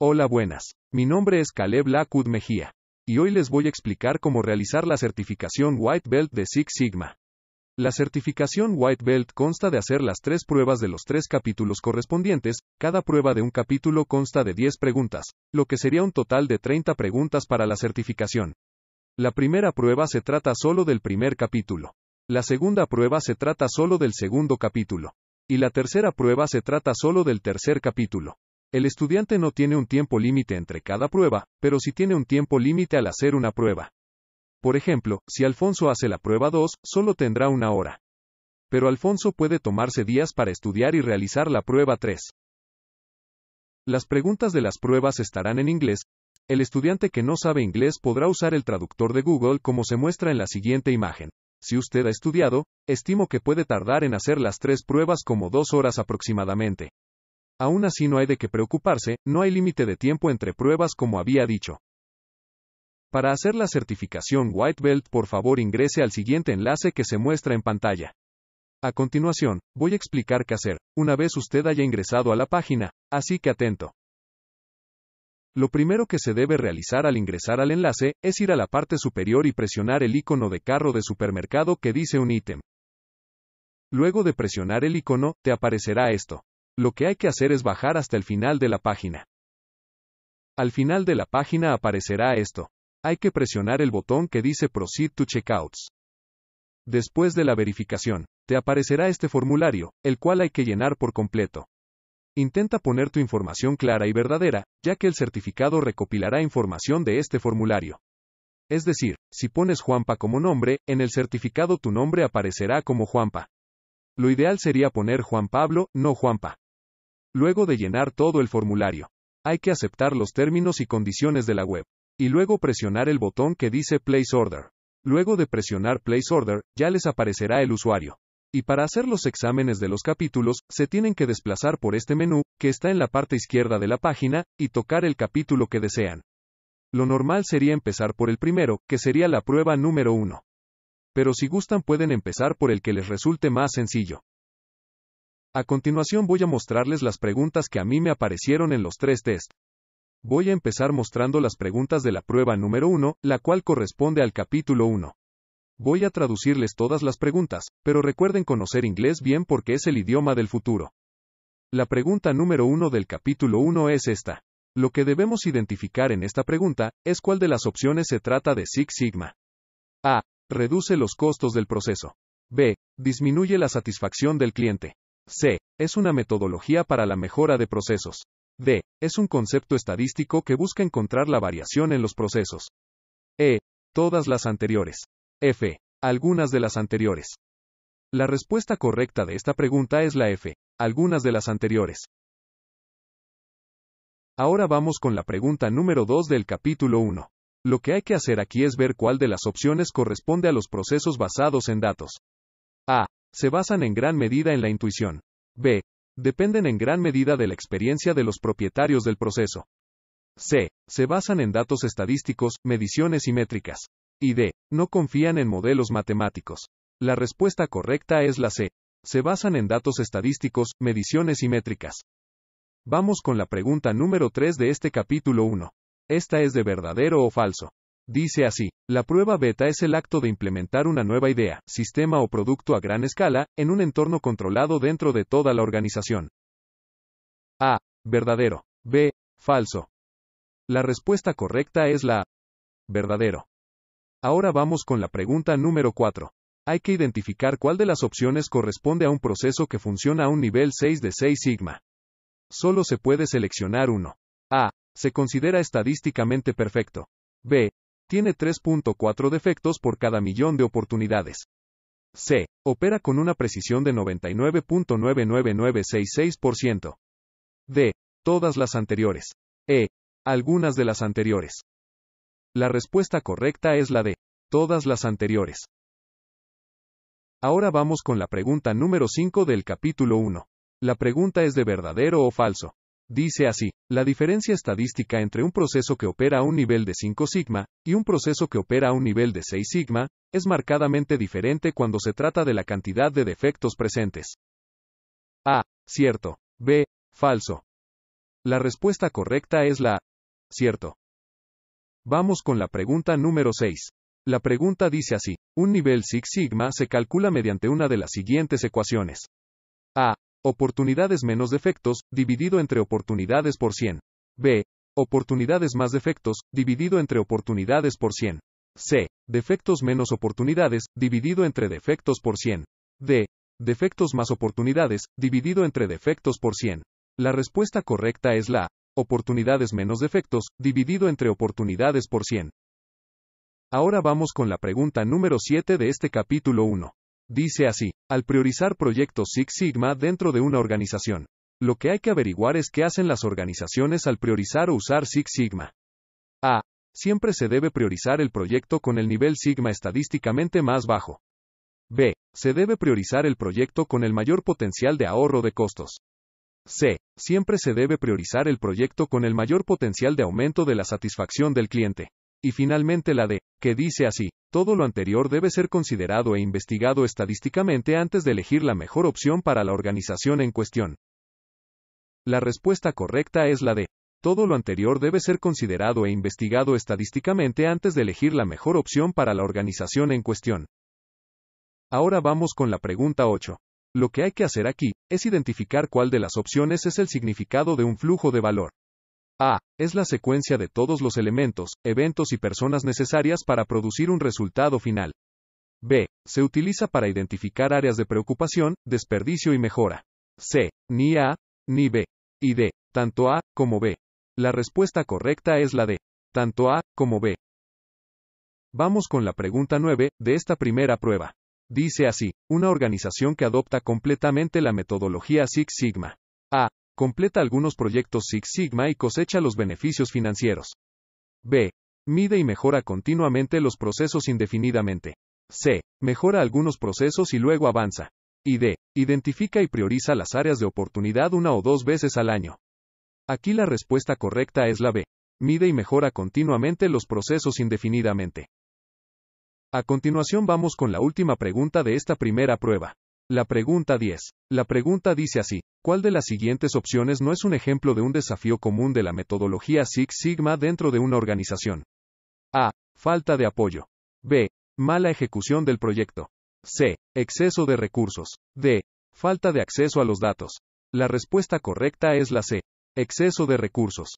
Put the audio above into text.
Hola buenas, mi nombre es Caleb Lacud Mejía, y hoy les voy a explicar cómo realizar la certificación White Belt de Six Sigma. La certificación White Belt consta de hacer las tres pruebas de los tres capítulos correspondientes, cada prueba de un capítulo consta de 10 preguntas, lo que sería un total de 30 preguntas para la certificación. La primera prueba se trata solo del primer capítulo. La segunda prueba se trata solo del segundo capítulo. Y la tercera prueba se trata solo del tercer capítulo. El estudiante no tiene un tiempo límite entre cada prueba, pero sí tiene un tiempo límite al hacer una prueba. Por ejemplo, si Alfonso hace la prueba 2, solo tendrá una hora. Pero Alfonso puede tomarse días para estudiar y realizar la prueba 3. Las preguntas de las pruebas estarán en inglés. El estudiante que no sabe inglés podrá usar el traductor de Google como se muestra en la siguiente imagen. Si usted ha estudiado, estimo que puede tardar en hacer las tres pruebas como dos horas aproximadamente. Aún así no hay de qué preocuparse, no hay límite de tiempo entre pruebas como había dicho. Para hacer la certificación White Belt por favor ingrese al siguiente enlace que se muestra en pantalla. A continuación, voy a explicar qué hacer, una vez usted haya ingresado a la página, así que atento. Lo primero que se debe realizar al ingresar al enlace, es ir a la parte superior y presionar el icono de carro de supermercado que dice un ítem. Luego de presionar el icono, te aparecerá esto. Lo que hay que hacer es bajar hasta el final de la página. Al final de la página aparecerá esto. Hay que presionar el botón que dice Proceed to Checkouts. Después de la verificación, te aparecerá este formulario, el cual hay que llenar por completo. Intenta poner tu información clara y verdadera, ya que el certificado recopilará información de este formulario. Es decir, si pones Juanpa como nombre, en el certificado tu nombre aparecerá como Juanpa. Lo ideal sería poner Juan Pablo, no Juanpa. Luego de llenar todo el formulario, hay que aceptar los términos y condiciones de la web. Y luego presionar el botón que dice Place Order. Luego de presionar Place Order, ya les aparecerá el usuario. Y para hacer los exámenes de los capítulos, se tienen que desplazar por este menú, que está en la parte izquierda de la página, y tocar el capítulo que desean. Lo normal sería empezar por el primero, que sería la prueba número 1. Pero si gustan pueden empezar por el que les resulte más sencillo. A continuación voy a mostrarles las preguntas que a mí me aparecieron en los tres test. Voy a empezar mostrando las preguntas de la prueba número 1, la cual corresponde al capítulo 1. Voy a traducirles todas las preguntas, pero recuerden conocer inglés bien porque es el idioma del futuro. La pregunta número 1 del capítulo 1 es esta. Lo que debemos identificar en esta pregunta es cuál de las opciones se trata de Six Sigma. A. Reduce los costos del proceso. B. Disminuye la satisfacción del cliente. C. Es una metodología para la mejora de procesos. D. Es un concepto estadístico que busca encontrar la variación en los procesos. E. Todas las anteriores. F. Algunas de las anteriores. La respuesta correcta de esta pregunta es la F. Algunas de las anteriores. Ahora vamos con la pregunta número 2 del capítulo 1. Lo que hay que hacer aquí es ver cuál de las opciones corresponde a los procesos basados en datos. A se basan en gran medida en la intuición. B. Dependen en gran medida de la experiencia de los propietarios del proceso. C. Se basan en datos estadísticos, mediciones y métricas. Y D. No confían en modelos matemáticos. La respuesta correcta es la C. Se basan en datos estadísticos, mediciones y métricas. Vamos con la pregunta número 3 de este capítulo 1. Esta es de verdadero o falso. Dice así, la prueba beta es el acto de implementar una nueva idea, sistema o producto a gran escala, en un entorno controlado dentro de toda la organización. A. Verdadero. B. Falso. La respuesta correcta es la Verdadero. Ahora vamos con la pregunta número 4. Hay que identificar cuál de las opciones corresponde a un proceso que funciona a un nivel 6 de 6 sigma. Solo se puede seleccionar uno. A. Se considera estadísticamente perfecto. B. Tiene 3.4 defectos por cada millón de oportunidades. C. Opera con una precisión de 99.99966%. D. Todas las anteriores. E. Algunas de las anteriores. La respuesta correcta es la de todas las anteriores. Ahora vamos con la pregunta número 5 del capítulo 1. La pregunta es de verdadero o falso. Dice así, la diferencia estadística entre un proceso que opera a un nivel de 5 sigma, y un proceso que opera a un nivel de 6 sigma, es marcadamente diferente cuando se trata de la cantidad de defectos presentes. A. Cierto. B. Falso. La respuesta correcta es la Cierto. Vamos con la pregunta número 6. La pregunta dice así, un nivel 6 sigma se calcula mediante una de las siguientes ecuaciones. A. Oportunidades menos defectos, dividido entre oportunidades por 100. B. Oportunidades más defectos, dividido entre oportunidades por 100. C. Defectos menos oportunidades, dividido entre defectos por 100. D. Defectos más oportunidades, dividido entre defectos por 100. La respuesta correcta es la oportunidades menos defectos, dividido entre oportunidades por 100. Ahora vamos con la pregunta número 7 de este capítulo 1. Dice así, al priorizar proyectos Six Sigma dentro de una organización, lo que hay que averiguar es qué hacen las organizaciones al priorizar o usar Six Sigma. A. Siempre se debe priorizar el proyecto con el nivel Sigma estadísticamente más bajo. B. Se debe priorizar el proyecto con el mayor potencial de ahorro de costos. C. Siempre se debe priorizar el proyecto con el mayor potencial de aumento de la satisfacción del cliente. Y finalmente la D que dice así, todo lo anterior debe ser considerado e investigado estadísticamente antes de elegir la mejor opción para la organización en cuestión. La respuesta correcta es la de, todo lo anterior debe ser considerado e investigado estadísticamente antes de elegir la mejor opción para la organización en cuestión. Ahora vamos con la pregunta 8. Lo que hay que hacer aquí, es identificar cuál de las opciones es el significado de un flujo de valor. A. Ah, es la secuencia de todos los elementos, eventos y personas necesarias para producir un resultado final. B. Se utiliza para identificar áreas de preocupación, desperdicio y mejora. C. Ni A, ni B. Y D. Tanto A como B. La respuesta correcta es la D. Tanto A como B. Vamos con la pregunta 9 de esta primera prueba. Dice así, una organización que adopta completamente la metodología Six Sigma. A. Completa algunos proyectos Six Sigma y cosecha los beneficios financieros. B. Mide y mejora continuamente los procesos indefinidamente. C. Mejora algunos procesos y luego avanza. Y D. Identifica y prioriza las áreas de oportunidad una o dos veces al año. Aquí la respuesta correcta es la B. Mide y mejora continuamente los procesos indefinidamente. A continuación vamos con la última pregunta de esta primera prueba. La pregunta 10. La pregunta dice así, ¿cuál de las siguientes opciones no es un ejemplo de un desafío común de la metodología Six Sigma dentro de una organización? A. Falta de apoyo. B. Mala ejecución del proyecto. C. Exceso de recursos. D. Falta de acceso a los datos. La respuesta correcta es la C. Exceso de recursos.